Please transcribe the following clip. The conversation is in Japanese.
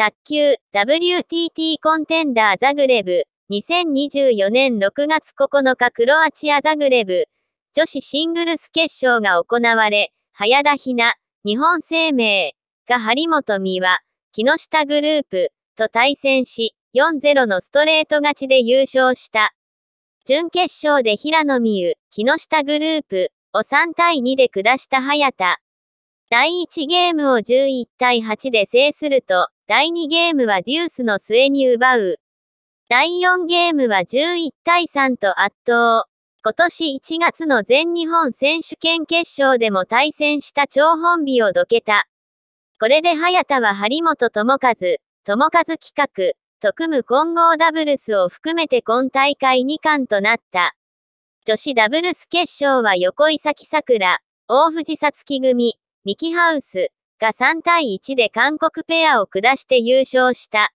卓球 WTT コンテンダーザグレブ2024年6月9日クロアチアザグレブ女子シングルス決勝が行われ、早田ひな、日本生命が張本美和、木下グループと対戦し、4-0のストレート勝ちで優勝した。準決勝で平野美宇、木下グループを3対2で下した早田。第1ゲームを11対8で制すると、第2ゲームはデュースの末に奪う。第4ゲームは11対3と圧倒。今年1月の全日本選手権決勝でも対戦した張本美をどけた。これで早田は張本智和、智和企画、特務混合ダブルスを含めて今大会2冠となった。女子ダブルス決勝は横井咲桜、大藤さつき組、ミキハウス、が3対1で韓国ペアを下して優勝した。